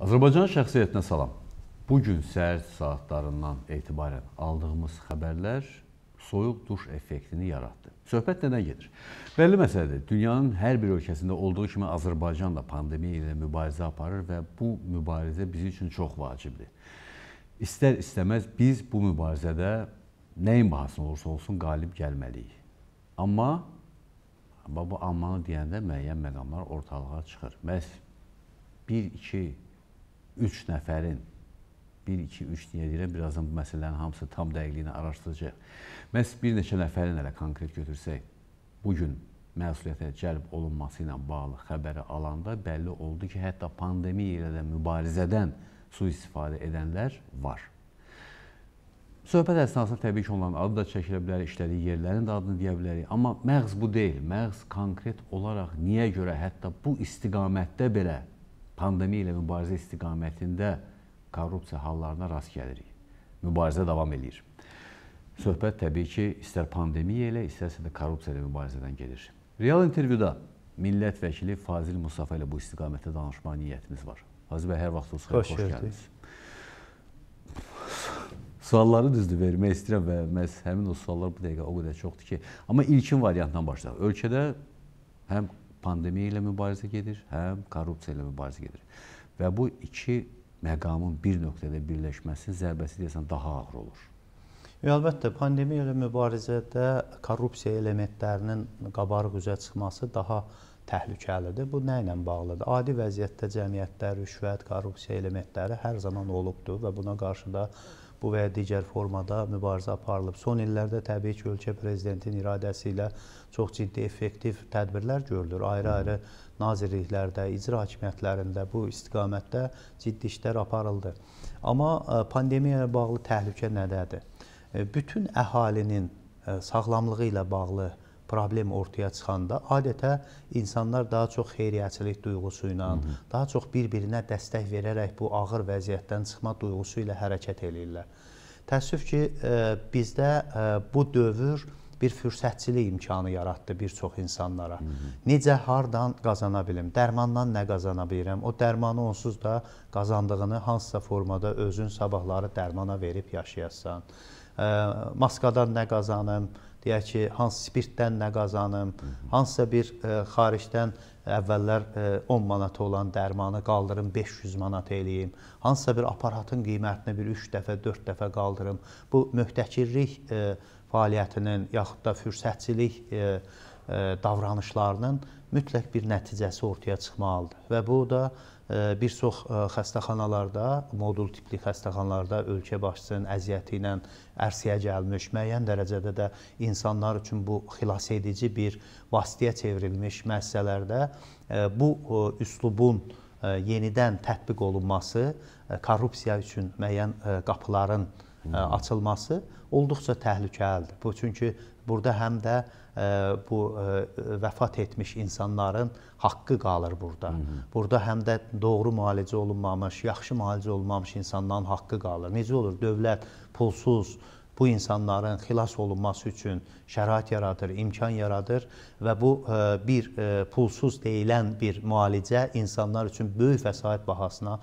Azərbaycan şəxsiyyətinə salam. Bu gün səhər saatlarından etibarən aldığımız xəbərlər soyuq duş effektini yaratdı. Söhbət nədən gedir? Bəlli məsələdir. Dünyanın hər bir ölkəsində olduğu kimi Azərbaycan da pandemiya ilə mübarizə aparır və bu mübarizə bizim üçün çox vacibdir. İstər istəməz biz bu mübarizədə nəyin bahasına olursa olsun qalib gəlməliyik. Amma amma bu ammanı deyəndə müəyyən məqamlar ortalığa çıxır. Məs 1 2 üç nəfərin 1, 2, 3 deyə deyirəm, birazdan bu məsələlərin hamısı tam dəqiqliyini araşdıracaq. Məhz bir neçə nəfərin hələ konkret götürsək, bugün məsuliyyətə cəlb olunması ilə bağlı xəbəri alanda bəlli oldu ki, hətta pandemiya ilə də mübarizədən sui-istifadə edənlər var. Söhbət əsnasında təbii ki, onların adı da çəkilə bilər, işlədiyi yerlərin də adını deyə bilərik. Amma məğz bu deyil. Məğz konkret olaraq niyə görə hətta bu istiqamətdə belə pandemiya ilə mübarizə istiqamətində korrupsiya hallarına rast gəlirik. Mübarizə davam eləyir. Söhbət təbii ki, istər pandemiya ilə, istərsə də korrupsiya ilə mübarizədən gedir. Real intervyuda millət vəkili Fazil Mustafa ilə bu istiqamətdə danışma niyyətimiz var. Fazil bəy, hər vaxt olsun, xoş, xoş gəldiniz. Sualları düzdür vermək istəyirəm və məhz həmin o suallar bu dəqiqə o qədər çoxdur ki, amma ilkin variantdan başlayaq. Ölkədə həm pandemiya ilə mübarizə gedir, həm korrupsiya ilə mübarizə gedir. Və bu iki məqamın bir nöqtədə birləşməsi zərbəsi deyəsən daha ağır olur. E, əlbəttə, pandemiya ilə mübarizədə korrupsiya elementlərinin qabarıq üzə çıxması daha təhlükəlidir. Bu nə ilə bağlıdır? Adi vəziyyətdə cəmiyyətdə rüşvət, korrupsiya elementləri hər zaman olubdur və buna qarşı da bu və ya digər formada mübarizə aparılıb. Son illərdə təbii ki, ölkə prezidentinin iradəsi ilə çox ciddi effektiv tədbirlər görülür. Ayrı-ayrı nazirliklərdə, icra hakimiyyətlərində bu istiqamətdə ciddi işlər aparıldı. Amma e, pandemiya ilə bağlı təhlükə nədədir? E, bütün əhalinin e, sağlamlığı ilə bağlı təhlükə problem ortaya çıxanda adətə insanlar daha çox xeyriyyəçilik duyğusu ilə, Hı -hı. daha çox bir-birinə dəstək verərək bu ağır vəziyyətdən çıxma duyğusu ilə hərəkət eləyirlər. Təəssüf ki, ə, e, bizdə ə, e, bu dövr bir fürsətçilik imkanı yaratdı bir çox insanlara. Hı -hı. Necə hardan qazana bilim? Dərmandan nə qazana bilirəm? O dərmanı onsuz da qazandığını hansısa formada özün sabahları dərmana verib yaşayasan. Ə, e, maskadan nə qazanım? deyək ki, hansı spirtdən nə qazanım, hansısa bir ə, e, xaricdən əvvəllər ə, e, 10 manat olan dərmanı qaldırım 500 manat eləyim, hansısa bir aparatın qiymətini bir 3 dəfə, 4 dəfə qaldırım. Bu möhtəkirlik ə, e, fəaliyyətinin yaxud da fürsətçilik ə, davranışlarının mütləq bir nəticəsi ortaya çıxmalıdır. Və bu da bir çox xəstəxanalarda, modul tipli xəstəxanalarda ölkə başçısının əziyyəti ilə ərsiyə gəlmiş, müəyyən dərəcədə də insanlar üçün bu xilas edici bir vasitəyə çevrilmiş müəssisələrdə bu üslubun yenidən tətbiq olunması, korrupsiya üçün müəyyən qapıların açılması olduqca təhlükəlidir. Bu çünki burada həm də bu e, vəfat etmiş insanların haqqı qalır burada. Hı -hı. Burada həm də doğru müalicə olunmamış, yaxşı müalicə olunmamış insanların haqqı qalır. Necə olur? Dövlət pulsuz bu insanların xilas olunması üçün şərait yaradır, imkan yaradır və bu e, bir e, pulsuz deyilən bir müalicə insanlar üçün böyük vəsait bahasına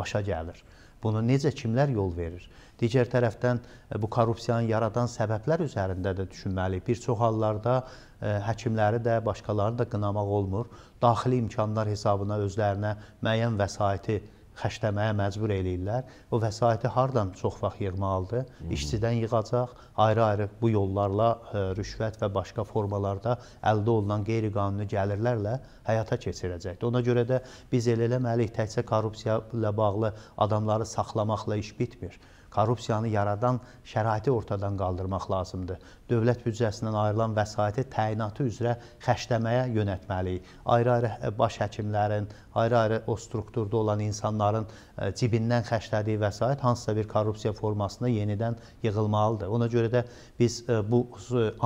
başa gəlir. Bunu necə kimlər yol verir? Digər tərəfdən e, bu korrupsiyanı yaradan səbəblər üzərində də düşünməliyik. Bir çox hallarda e, həkimləri də, başqalarını da qınamaq olmur. Daxili imkanlar hesabına özlərinə müəyyən vəsaiti xərcləməyə məcbur eləyirlər. O vəsaiti hardan çox vaxt yığmalıdır? İşçidən yığacaq, ayrı-ayrı bu yollarla ə, e, rüşvət və başqa formalarda əldə olunan qeyri-qanuni gəlirlərlə həyata keçirəcəkdir. Ona görə də biz elə eləməliyik, təkcə korrupsiya ilə bağlı adamları saxlamaqla iş bitmir korrupsiyanı yaradan şəraiti ortadan qaldırmaq lazımdır. Dövlət büdcəsindən ayrılan vəsaiti təyinatı üzrə xərcləməyə yönətməliyik. Ayrı-ayrı e, baş həkimlərin, ayrı-ayrı o strukturda olan insanların e, cibindən xərclədiyi vəsait hansısa bir korrupsiya formasında yenidən yığılmalıdır. Ona görə də biz e, bu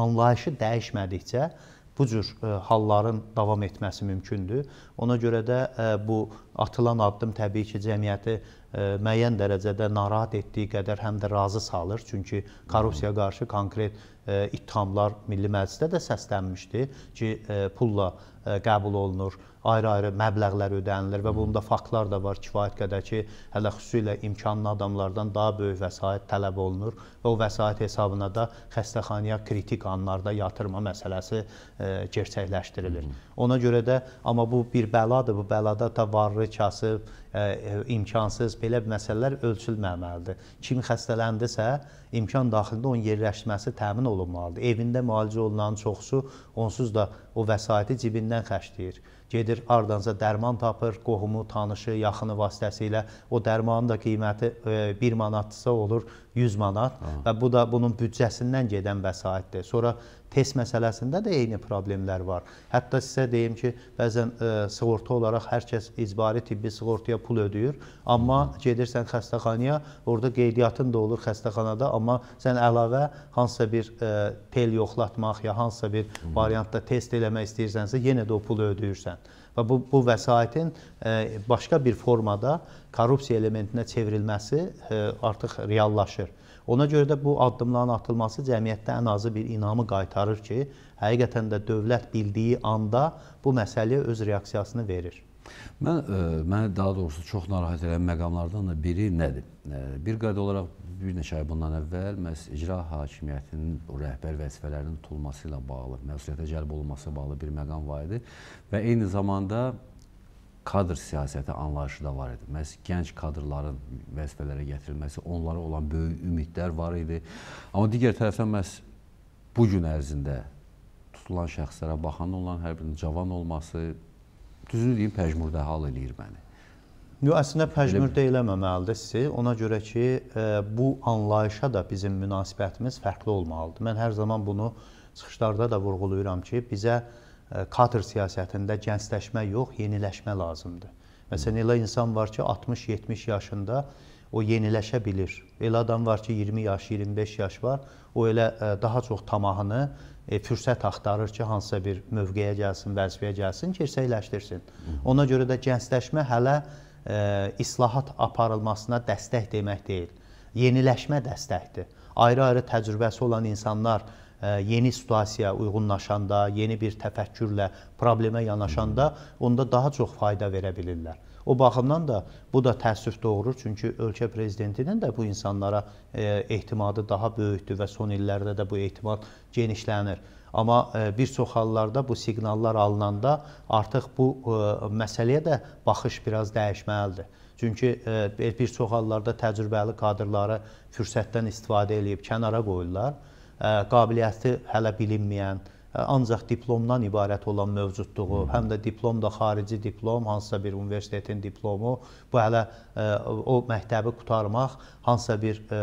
anlayışı dəyişmədikcə bu cür halların davam etməsi mümkündür. Ona görə də bu atılan addım təbii ki, cəmiyyəti müəyyən dərəcədə narahat etdiyi qədər həm də razı salır. Çünki korrupsiya qarşı konkret e, ittihamlar Milli Məclisdə də səslənmişdi ki, e, pulla e, qəbul olunur, ayrı-ayrı məbləğlər ödənilir və bunda faktlar da var kifayət qədər ki, hələ xüsusilə imkanlı adamlardan daha böyük vəsait tələb olunur və o vəsait hesabına da xəstəxanaya kritik anlarda yatırma məsələsi gerçəkləşdirilir. Ona görə də amma bu bir bəladır, bu bəlada da varlı kasıb E, e, imkansız, belə məsələlər ölçülməməlidir. Kim xəstələndisə, imkan daxilində onun yerləşməsi təmin olunmalıdır. Evində müalicə olunanın çoxusu onsuz da o vəsaiti cibindən xərcləyir gedir ardanca dərman tapır, qohumu, tanışı, yaxını vasitəsilə o dərmanın da qiyməti 1 e, manatdsa olur, 100 manat Aha. və bu da bunun büdcəsindən gedən vəsaitdir. Sonra test məsələsində də eyni problemlər var. Hətta sizə deyim ki, bəzən ə, e, sığorta olaraq hər kəs icbari tibbi sığortaya pul ödəyir, amma Hı. gedirsən xəstəxanaya, orada qeydiyyatın da olur xəstəxanada, amma sən əlavə hansısa bir ə, e, tel yoxlatmaq ya hansısa bir Hı. variantda test eləmək istəyirsənsə, yenə də o pulu ödəyirsən və bu bu vəsaitin e, başqa bir formada korrupsiya elementinə çevrilməsi e, artıq reallaşır. Ona görə də bu addımların atılması cəmiyyətdə ən azı bir inamı qaytarır ki, həqiqətən də dövlət bildiyi anda bu məsələyə öz reaksiyasını verir. Mən ə, e, məni daha doğrusu çox narahat edən məqamlardan da biri nədir? Bir qayda olaraq bir neçə ay bundan əvvəl məhz icra hakimiyyətinin rəhbər vəzifələrinin tutulması ilə bağlı, məsuliyyətə cəlb olunması bağlı bir məqam var idi və eyni zamanda kadr siyasəti anlayışı da var idi. Məhz gənc kadrların vəzifələrə gətirilməsi, onlara olan böyük ümidlər var idi. Amma digər tərəfdən məhz bu gün ərzində tutulan şəxslərə baxan olan hər birinin cavan olması, düzünü deyim, pəcmurda hal eləyir məni. Yox, əslində pəjmürd eləməməlidir sizi. Ona görə ki, e, bu anlayışa da bizim münasibətimiz fərqli olmalıdır. Mən hər zaman bunu çıxışlarda da vurğuluyuram ki, bizə e, kadr siyasətində gəncləşmə yox, yeniləşmə lazımdır. Məsələn, elə insan var ki, 60-70 yaşında o yeniləşə bilir. Elə adam var ki, 20 yaş, 25 yaş var, o elə e, daha çox tamahını e, fürsət axtarır ki, hansısa bir mövqeyə gəlsin, vəzifəyə gəlsin, gerçəkləşdirsin. Ona görə də gəncləşmə hələ E, islahat aparılmasına dəstək demək deyil. Yeniləşmə dəstəkdir. Ayrı-ayrı təcrübəsi olan insanlar e, yeni situasiyaya uyğunlaşanda, yeni bir təfəkkürlə problemə yanaşanda hmm. onda daha çox fayda verə bilirlər. O baxımdan da bu da təəssüf doğurur, çünki ölkə prezidentinin də bu insanlara e, ehtimadı daha böyükdür və son illərdə də bu ehtimad genişlənir. Amma e, bir çox hallarda bu siqnallar alınanda artıq bu e, məsələyə də baxış biraz dəyişməlidir. Çünki bir çox hallarda təcrübəli kadrları fürsətdən istifadə edib kənara qoyurlar. Qabiliyyəti hələ bilinməyən, ancaq diplomdan ibarət olan mövcudluğu, həm də diplom da xarici diplom, hansısa bir universitetin diplomu Bu hələ e, o məktəbi qutarmaq, hansısa bir e,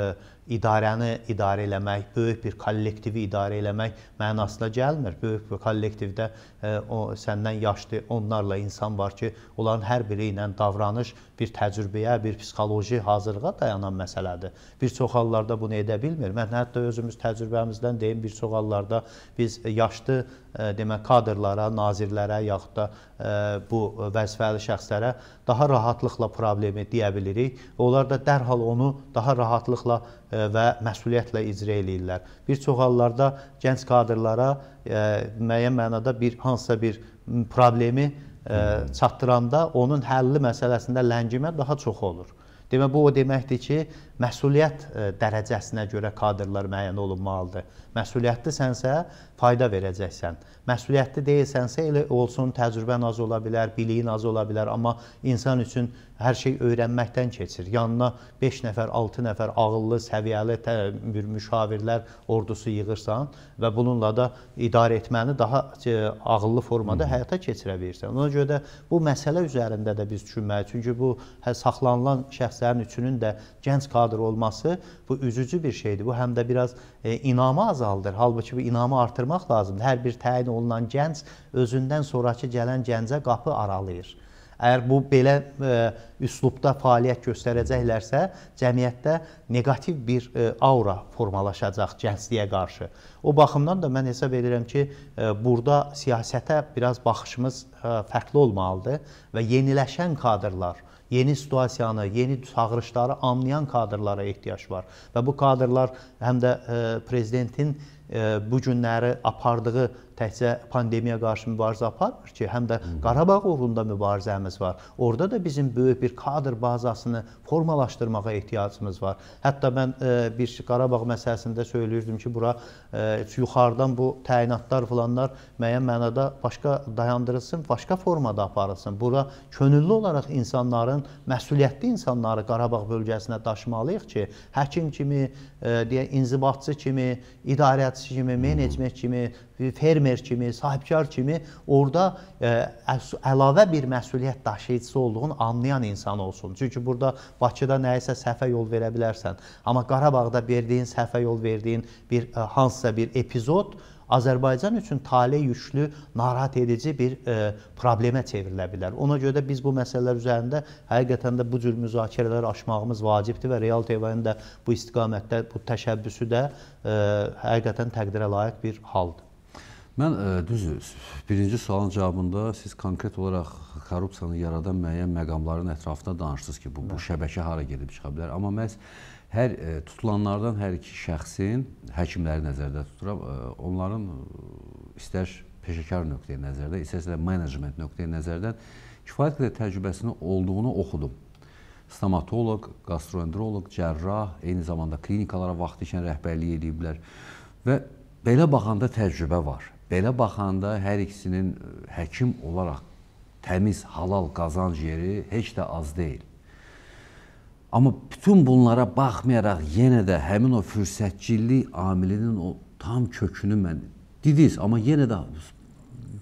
idarəni idarə eləmək, böyük bir kollektivi idarə eləmək mənasına gəlmir. Böyük bir kollektivdə e, o səndən yaşlı onlarla insan var ki, onların hər biri ilə davranış bir təcrübəyə, bir psixoloji hazırlığa dayanan məsələdir. Bir çox hallarda bunu edə bilmir. Mən hətta özümüz təcrübəmizdən deyim, bir çox hallarda biz yaşlı demək kadrlara, nazirlərə yaxud da bu vəzifəli şəxslərə daha rahatlıqla problemi deyə bilirik və onlar da dərhal onu daha rahatlıqla e, və məsuliyyətlə icra eləyirlər. Bir çox hallarda gənc kadrlara e, müəyyən mənada bir hansısa bir problemi e, çatdıranda onun həlli məsələsində ləngimə daha çox olur. Demə bu o deməkdir ki, məsuliyyət dərəcəsinə görə kadrlar müəyyən olunmalıdır. Məsuliyyətli sənsə fayda verəcəksən. Məsuliyyətli deyilsənsə elə olsun, təcrübən az ola bilər, biliyin az ola bilər, amma insan üçün Hər şey öyrənməkdən keçir. Yanına 5 nəfər, 6 nəfər ağıllı, səviyyəli bir müşavirlər ordusu yığırsan və bununla da idarə etməni daha e, ağıllı formada Hı. həyata keçirə bilirsən. Ona görə də bu məsələ üzərində də biz düşünməliyik. Çünki bu hə, saxlanılan şəxslərin üçünün də gənc kadr olması bu üzücü bir şeydir. Bu həm də biraz e, inamı azaldır. Halbuki bu inamı artırmaq lazımdır. Hər bir təyin olunan gənc özündən sonrakı gələn gəncə qapı aralayır. Əgər bu belə ə, e, üslubda fəaliyyət göstərəcəklərsə, cəmiyyətdə neqativ bir ə, e, aura formalaşacaq gəncliyə qarşı. O baxımdan da mən hesab edirəm ki, ə, e, burada siyasətə biraz baxışımız ə, fərqli olmalıdır və yeniləşən kadrlar Yeni situasiyanı, yeni çağırışları anlayan kadrlara ehtiyac var və bu kadrlar həm də ə, prezidentin ə, bu günləri apardığı təkcə pandemiya qarşı mübarizə aparmır ki, həm də Qarabağ uğrunda mübarizəmiz var. Orada da bizim böyük bir kadr bazasını formalaşdırmağa ehtiyacımız var. Hətta mən e, bir Qarabağ məsələsində söyləyirdim ki, bura e, yuxarıdan bu təyinatlar filanlar müəyyən mənada başqa dayandırılsın, başqa formada aparılsın. Bura könüllü olaraq insanların, məsuliyyətli insanları Qarabağ bölgəsinə daşımalıyıq ki, həkim kimi, e, deyə inzibatçı kimi, idarəçi kimi, menecment kimi, fermer fermer kimi, sahibkar kimi orada e, ə, əlavə bir məsuliyyət daşıyıcısı olduğunu anlayan insan olsun. Çünki burada Bakıda nəyisə səhvə yol verə bilərsən, amma Qarabağda verdiyin səhvə yol verdiyin bir ə, e, hansısa bir epizod Azərbaycan üçün tale yüklü, narahat edici bir e, problemə çevrilə bilər. Ona görə də biz bu məsələlər üzərində həqiqətən də bu cür müzakirələr açmağımız vacibdir və Real TV-nin də bu istiqamətdə bu təşəbbüsü də e, həqiqətən təqdirə layiq bir haldır. Mən ə, e, düzü birinci sualın cavabında siz konkret olaraq korrupsiyanı yaradan müəyyən məqamların ətrafında danışdınız ki, bu, bu şəbəkə hara gedib çıxa bilər. Amma məhz hər ə, e, tutulanlardan hər iki şəxsin həkimləri nəzərdə tuturam, ə, e, onların istər peşəkar nöqteyi nəzərdə, istərsə də menecment nöqteyi nəzərdən kifayət qədər təcrübəsinin olduğunu oxudum. Stomatoloq, gastroenteroloq, cərrah, eyni zamanda klinikalara vaxtı ikən rəhbərlik ediblər və belə baxanda təcrübə var. Belə baxanda hər ikisinin e, həkim olaraq təmiz, halal qazanc yeri heç də az deyil. Amma bütün bunlara baxmayaraq yenə də həmin o fürsətçilik amilinin o tam kökünü mən didiz, amma yenə də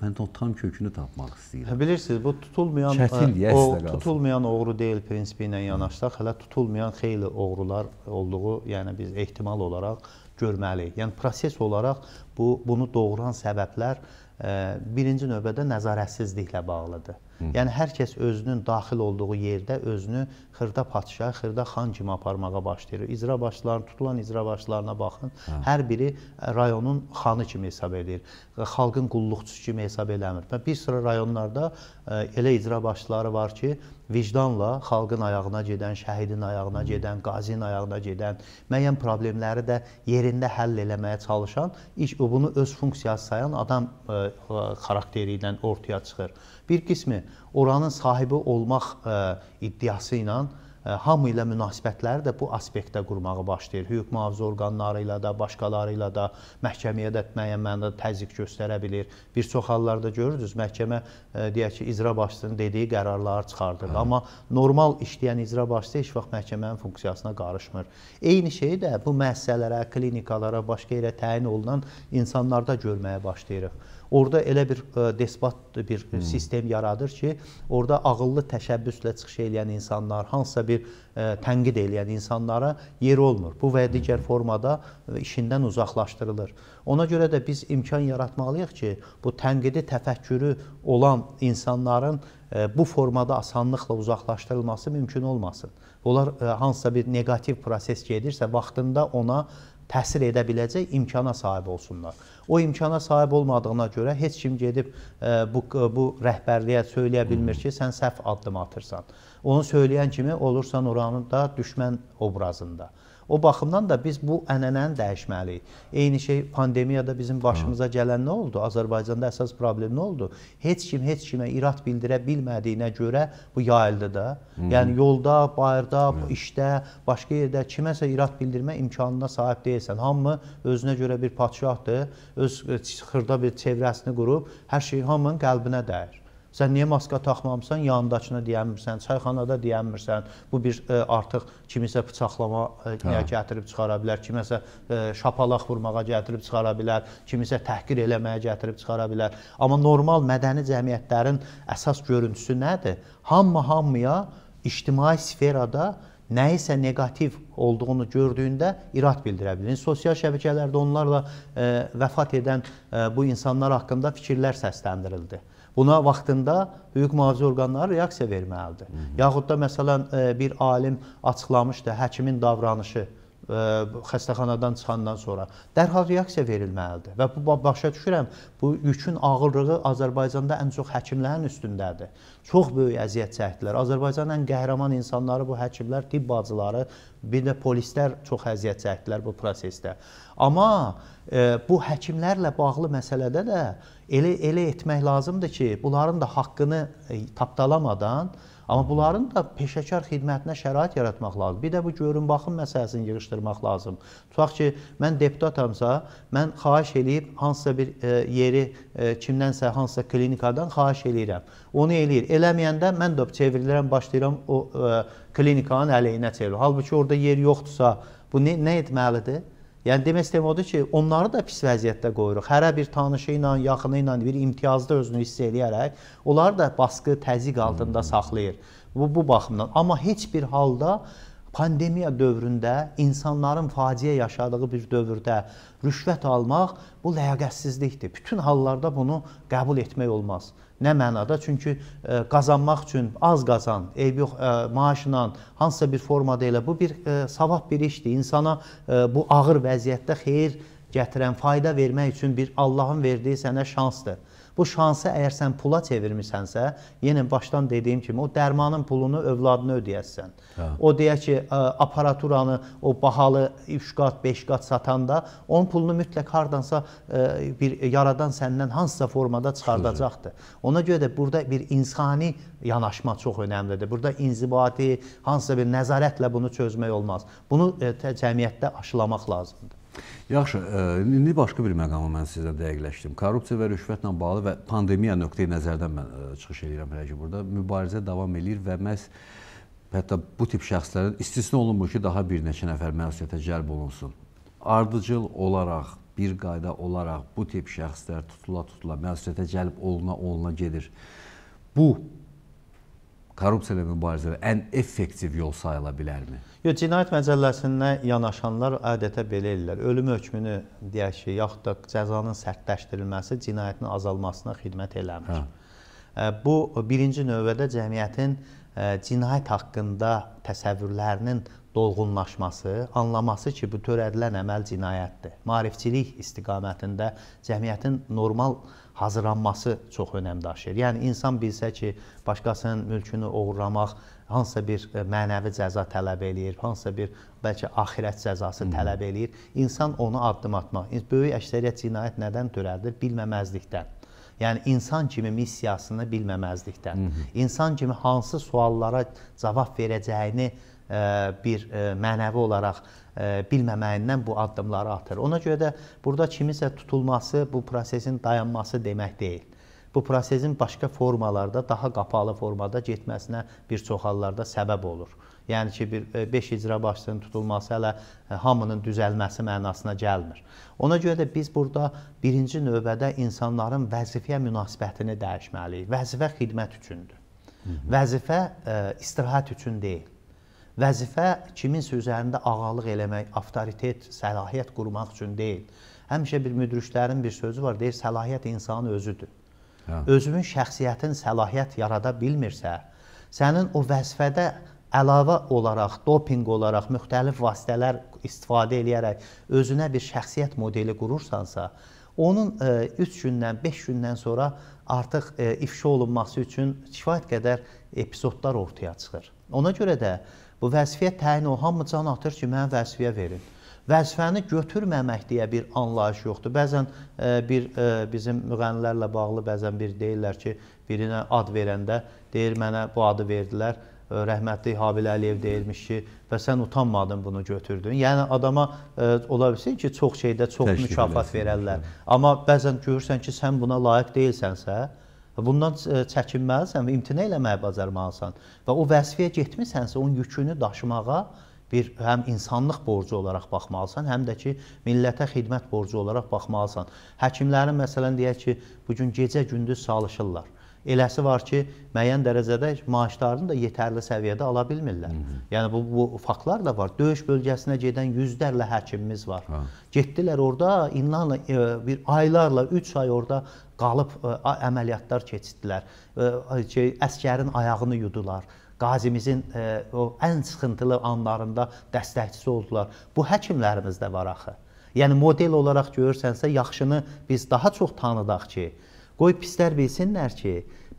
mən o tam kökünü tapmaq istəyirəm. Hə bilirsiniz, bu tutulmayan Çətin, e, ə, o tutulmayan oğru deyil prinsipi ilə yanaşsaq, hələ tutulmayan xeyli oğrular olduğu, yəni biz ehtimal olaraq görməli. Yəni proses olaraq bu bunu doğuran səbəblər e, birinci növbədə nəzarətsizliklə bağlıdır. Hı. Yəni hər kəs özünün daxil olduğu yerdə özünü xırda padşah, xırda xan kimi aparmağa başlayır. İcra başçılarının tutulan icra başçılarına baxın. Hə. Hər biri rayonun xanı kimi hesab edir. Xalqın qulluqçusu kimi hesab eləmir. Və bir sıra rayonlarda e, elə icra başçıları var ki, vicdanla xalqın ayağına gedən, şəhidin ayağına gedən, qazinin ayağına gedən, müəyyən problemləri də yerində həll eləməyə çalışan, iş bunu öz funksiyası sayan adam ə, e, xarakteri ilə ortaya çıxır. Bir qismi oranın sahibi olmaq ə, e, iddiası ilə hamı ilə münasibətləri də bu aspektdə qurmağa başlayır. Hüquq mühafizə orqanları ilə də, başqaları ilə də məhkəməyə də müəyyən mənada təzyiq göstərə bilir. Bir çox hallarda görürsüz, məhkəmə deyək ki, icra başçısının dediyi qərarları çıxardır. Hə. Amma normal işləyən icra başçısı heç vaxt məhkəmənin funksiyasına qarışmır. Eyni şeyi də bu müəssisələrə, klinikalara, başqa yerə təyin olunan insanlarda görməyə başlayırıq orada elə bir e, despat bir e, hmm. sistem yaradır ki, orada ağıllı təşəbbüslə çıxış eləyən insanlar, hansısa bir e, tənqid eləyən insanlara yer olmur. Bu və digər hmm. formada işindən uzaqlaşdırılır. Ona görə də biz imkan yaratmalıyıq ki, bu tənqidi təfəkkürü olan insanların bu formada asanlıqla uzaqlaşdırılması mümkün olmasın. Onlar hansısa bir neqativ proses gedirsə, vaxtında ona təsir edə biləcək imkana sahib olsunlar. O imkana sahib olmadığına görə heç kim gedib e, bu bu rəhbərliyə söyləyə bilmir ki, sən səhv addım atırsan. Onu söyləyən kimi olursan oranın da düşmən obrazında. O baxımdan da biz bu ənənəni dəyişməliyik. Eyni şey pandemiyada bizim başımıza gələn nə oldu? Azərbaycanda əsas problem nə oldu? Heç kim heç kimə irad bildirə bilmədiyinə görə bu yayıldı da. Yəni yolda, bayırda, işdə, başqa yerdə kiməsə irad bildirmə imkanına sahib deyilsən. Hamı özünə görə bir padşahdır. Öz e, xırda bir çevrəsini qurub hər şeyi hamının qəlbinə dəyir. Sən niyə maska taxmamısan? Yanındakına deyənmirsən, çayxanada deyənmirsən. Bu bir ə, e, artıq kimisə bıçaqlama e, ə, hə. gətirib çıxara bilər, kiməsə ə, e, şapalaq vurmağa gətirib çıxara bilər, kimisə təhqir eləməyə gətirib çıxara bilər. Amma normal mədəni cəmiyyətlərin əsas görüntüsü nədir? Hamma hamıya ictimai sferada nəyisə neqativ olduğunu gördüyündə irad bildirə bilir. Sosial şəbəkələrdə onlarla ə, vəfat edən ə, bu insanlar haqqında fikirlər səsləndirildi. Buna vaxtında hüquq mühafizə orqanları reaksiya verməlidir. Hı -hı. Yaxud da məsələn e, bir alim açıqlamışdı, həkimin davranışı xəstəxanadan çıxandan sonra dərhal reaksiya verilməlidir. Və bu başa düşürəm, bu yükün ağırlığı Azərbaycanda ən çox həkimlərin üstündədir. Çox böyük əziyyət çəkdilər. Azərbaycanın ən qəhrəman insanları bu həkimlər, tibb bacıları, bir də polislər çox əziyyət çəkdilər bu prosesdə. Amma e, bu həkimlərlə bağlı məsələdə də elə elə etmək lazımdır ki, bunların da haqqını e, tapdalamadan e, Amma bunların da peşəkar xidmətinə şərait yaratmaq lazımdır. Bir də bu görün baxım məsələsini yığışdırmaq lazım. Tutaq ki, mən deputatamsa, mən xahiş eləyib hansısa bir e, yeri e, kimdənsə, hansısa klinikadan xahiş eləyirəm. Onu eləyir. Eləməyəndə mən də çevrilirəm, başlayıram o e, klinikanın əleyhinə çevrilir. Halbuki orada yer yoxdursa, bu nə, nə etməlidir? Yəni demək istəyim odur ki, onları da pis vəziyyətdə qoyuruq. Hərə bir tanışı ilə, yaxını ilə bir imtiyazda özünü hiss eləyərək, onlar da baskı, təzyiq altında saxlayır. Bu bu baxımdan. Amma heç bir halda pandemiya dövründə insanların faciə yaşadığı bir dövrdə rüşvət almaq bu ləyaqətsizlikdir. Bütün hallarda bunu qəbul etmək olmaz. Nə mənada? Çünki ə, e, qazanmaq üçün az qazan, eyb yox ə, e, maaşla, hansısa bir formada elə bu bir ə, e, savab bir işdir. İnsana ə, bu ağır vəziyyətdə xeyir gətirən, fayda vermək üçün bir Allahın verdiyi sənə şansdır. Bu şansı əgər sən pula çevirmisənsə, yenə başdan dediyim kimi o dərmanın pulunu övladına ödəyəsən. Hə. O deyək ki, aparaturanı o bahalı 3 qat, 5 qat satanda onun pulunu mütləq hardansa bir yaradan səndən hansısa formada çıxardacaqdır. Ona görə də burada bir insani yanaşma çox önəmlidir. Burada inzibati, hansısa bir nəzarətlə bunu çözmək olmaz. Bunu cəmiyyətdə aşılamaq lazımdır. Yaxşı, indi e, başqa bir məqamı mən sizlə dəqiqləşdim. Korrupsiya və rüşvətlə bağlı və pandemiya nöqteyi nəzərdən mən e, çıxış edirəm hələ ki burada. Mübarizə davam eləyir və məhz hətta bu tip şəxslərin istisna olunmur ki, daha bir neçə nəfər məsuliyyətə cəlb olunsun. Ardıcıl olaraq, bir qayda olaraq bu tip şəxslər tutula-tutula məsuliyyətə cəlb oluna-oluna gedir. Bu korrupsiya ilə mübarizədə ən effektiv yol sayıla bilərmi? Yox, cinayət məcəlləsinə yanaşanlar adətə belə ellər. Ölüm hökmünü deyək ki, yaxud da cəzanın sərtləşdirilməsi cinayətin azalmasına xidmət eləmir. Hə. Bu birinci növbədə cəmiyyətin cinayət haqqında təsəvvürlərinin dolğunlaşması, anlaması ki, bu törədilən əməl cinayətdir. Maarifçilik istiqamətində cəmiyyətin normal hazırlanması çox önəm daşıyır. Yəni insan bilsə ki, başqasının mülkünü oğurlamaq hansısa bir e, mənəvi cəza tələb eləyir, hansısa bir bəlkə axirət cəzası tələb eləyir. İnsan onu addım atmaq. Böyük əksəriyyət cinayət nədən törədir? Bilməməzlikdən. Yəni insan kimi missiyasını bilməməzlikdən, Hı -hı. insan kimi hansı suallara cavab verəcəyini ə, e, bir ə, e, mənəvi olaraq ə, bilməməyindən bu addımları atır. Ona görə də burada kimisə tutulması bu prosesin dayanması demək deyil bu prosesin başqa formalarda, daha qapalı formada getməsinə bir çox hallarda səbəb olur. Yəni ki, bir 5 e, icra başçının tutulması hələ e, hamının düzəlməsi mənasına gəlmir. Ona görə də biz burada birinci növbədə insanların vəzifəyə münasibətini dəyişməliyik. Vəzifə xidmət üçündür. Vəzifə e, istirahət üçün deyil. Vəzifə kiminsə üzərində ağalıq eləmək, avtoritet, səlahiyyət qurmaq üçün deyil. Həmişə bir müdriklərin bir sözü var, deyir, səlahiyyət insanın özüdür. Hə. Özünün şəxsiyyətin səlahiyyət yarada bilmirsə, sənin o vəzifədə əlavə olaraq, dopinq olaraq müxtəlif vasitələr istifadə edərək özünə bir şəxsiyyət modeli qurursansa, onun 3 e, gündən, 5 gündən sonra artıq e, ifşa olunması üçün kifayət qədər epizodlar ortaya çıxır. Ona görə də bu vəzifəyə təyin ol, hamı can atır ki, mənə vəzifəyə verin vəzifəni götürməmək deyə bir anlayış yoxdur. Bəzən e, bir e, bizim müğənnilərlə bağlı bəzən bir deyirlər ki, birinə ad verəndə deyir mənə bu adı verdilər e, rəhmətli Habil Əliyev deyirmiş ki, və sən utanmadın bunu götürdün. Yəni adama ə, ola bilsin ki, çox şeydə çox Təşkil mükafat eləsin, verərlər. Hə. Amma bəzən görürsən ki, sən buna layiq deyilsənsə, bundan çəkinməlisən və imtina eləməyə bacarmalısan. Və o vəzifəyə getmisənsə, onun yükünü daşımağa bir həm insanlıq borcu olaraq baxmalısan, həm də ki, millətə xidmət borcu olaraq baxmalısan. Həkimlərin məsələn deyək ki, bu gün gecə-gündüz çalışırlar. Eləsi var ki, müəyyən dərəcədə maaşlarını da yetərli səviyyədə ala bilmirlər. Hı -hı. Yəni bu, bu faktlar da var. Döyüş bölgəsinə gedən yüzlərlə həkimimiz var. Ha. Getdilər orada, inanla e, bir aylarla 3 ay orada qalıb ə, e, əməliyyatlar keçirdilər. Ə, e, şey, əskərin ayağını yudular qazimizin e, o ən sıxıntılı anlarında dəstəkçisi oldular. Bu həkimlərimiz də var axı. Yəni model olaraq görürsənsə yaxşını biz daha çox tanıdaq ki, qoy pislər bilsinlər ki,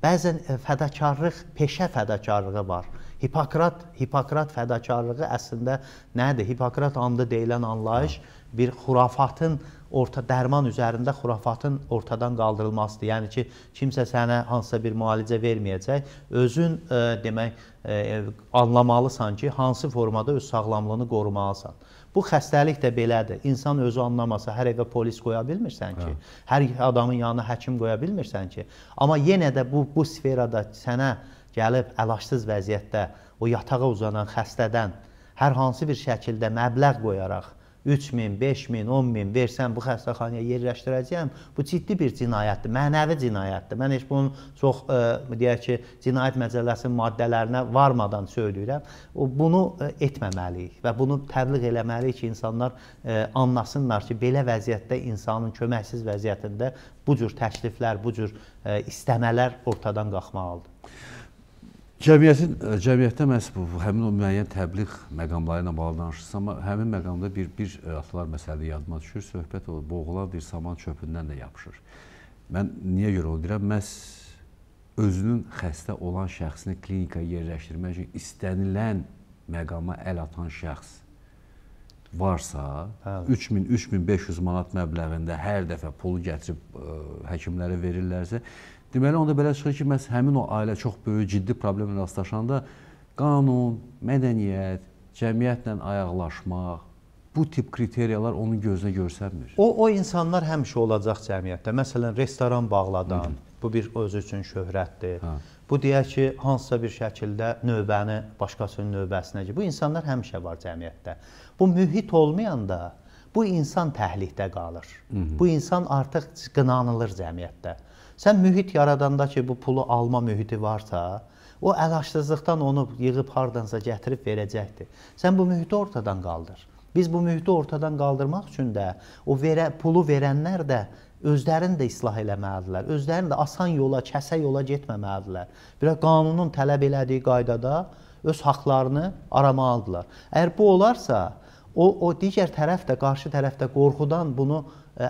bəzən e, fədakarlıq peşə fədakarlığı var. Hipokrat, Hipokrat fədakarlığı əslində nədir? Hipokrat andı deyilən anlayış bir xurafatın orta dərman üzərində xurafatın ortadan qaldırılmasıdır. Yəni ki, kimsə sənə hansısa bir müalicə verməyəcək. Özün e, demək e, anlamalısan ki, hansı formada öz sağlamlığını qorumalısan. Bu xəstəlik də belədir. İnsan özü anlamasa hər evə polis qoya bilmirsən ki, hə. hər adamın yanına həkim qoya bilmirsən ki. Amma yenə də bu bu sferada sənə gəlib əlacısız vəziyyətdə o yatağa uzanan xəstədən hər hansı bir şəkildə məbləğ qoyaraq 3000, 5000, 10000 versən bu xəstəxanaya yerləşdirəcəyəm. Bu ciddi bir cinayətdir, mənəvi cinayətdir. Mən heç bunun çox ə, e, deyək ki, cinayət məcəlləsinin maddələrinə varmadan söyləyirəm. O bunu ə, e, etməməliyik və bunu təbliğ eləməliyik ki, insanlar ə, e, anlasınlar ki, belə vəziyyətdə insanın köməksiz vəziyyətində bu cür təkliflər, bu cür ə, istəmələr ortadan qalxmalıdır. Cəmiyyətin, e, cəmiyyətdə məhz bu, həmin o müəyyən təbliğ məqamları ilə bağlı danışırsa, amma həmin məqamda bir, bir e, atılar məsələyi yadıma düşür, söhbət olur, boğulan bir saman çöpündən də yapışır. Mən niyə görə onu deyirəm? Məhz özünün xəstə olan şəxsini klinikaya yerləşdirmək üçün istənilən məqama əl atan şəxs varsa, Həli. 3000 3500 manat məbləğində hər dəfə pulu gətirib ə, e, həkimlərə verirlərsə, Deməli, onda belə çıxır ki, məhz həmin o ailə çox böyük ciddi problemlə rastlaşanda qanun, mədəniyyət, cəmiyyətlə ayaqlaşmaq, bu tip kriteriyalar onun gözünə görsənmir. O o insanlar həmişə olacaq cəmiyyətdə. Məsələn, restoran bağladan, Hı. bu bir özü üçün şöhrətdir. Hə. Bu deyək ki, hansısa bir şəkildə növbəni başqasının növbəsinə ki, bu insanlar həmişə var cəmiyyətdə. Bu mühit olmayanda bu insan təhlükədə qalır. Hı -hı. Bu insan artıq qınanılır cəmiyyətdə. Sən mühit yaradanda ki, bu pulu alma mühiti varsa, o əlaçsızlıqdan onu yığıb hardansa gətirib verəcəkdir. Sən bu mühiti ortadan qaldır. Biz bu mühiti ortadan qaldırmaq üçün də o verə, pulu verənlər də özlərini də islah eləməlidirlər. Özlərini də asan yola, kəsə yola getməməlidirlər. Birə qanunun tələb elədiyi qaydada öz haqlarını aramalıdırlar. Əgər bu olarsa, o o digər tərəf də, qarşı tərəf də qorxudan bunu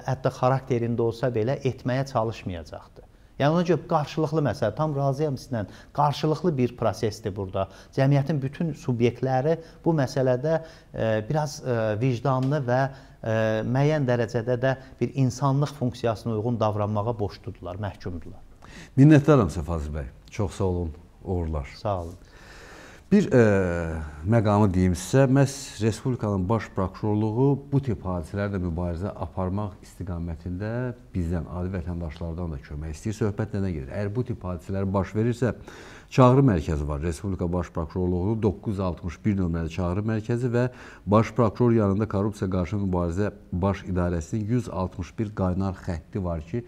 hətta xarakterində olsa belə etməyə çalışmayacaqdı. Yəni ona görə qarşılıqlı məsələ, tam razıyam sizlə. Qarşılıqlı bir prosesdir burada. Cəmiyyətin bütün subyektləri bu məsələdə biraz vicdanlı və müəyyən dərəcədə də bir insanlıq funksiyasına uyğun davranmağa borcludurlar, məhkumdurlar. Minnətdaram Səfazi bəy. Çox sağ olun. Uğurlar. Sağ olun. Bir ə, e, məqamı deyim sizə, məhz Respublikanın Baş Prokurorluğu bu tip hadisələrlə mübarizə aparmaq istiqamətində bizdən, adi vətəndaşlardan da kömək istəyir. Söhbət nədən gedir? Əgər bu tip hadisələr baş verirsə, çağrı mərkəzi var. Respublika Baş Prokurorluğunun 961 nömrəli çağrı mərkəzi və Baş Prokuror yanında Korrupsiya Qarşı Mübarizə Baş İdarəsinin 161 qaynar xətti var ki,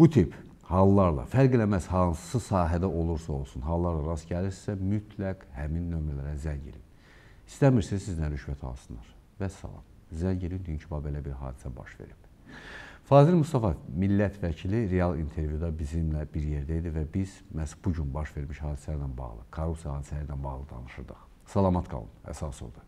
bu tip hallarla, fərq eləməz hansı sahədə olursa olsun, hallarla rast gəlirsə, mütləq həmin nömrələrə zəng edin. İstəmirsiniz sizdən rüşvət alsınlar. Və salam. Zəng edin, dünkü bab elə bir hadisə baş verib. Fazil Mustafa millət vəkili real intervyuda bizimlə bir yerdə idi və biz məhz bu gün baş vermiş hadisələrlə bağlı, korrupsiya hadisələri ilə bağlı danışırdıq. Salamat qalın. Əsas odur.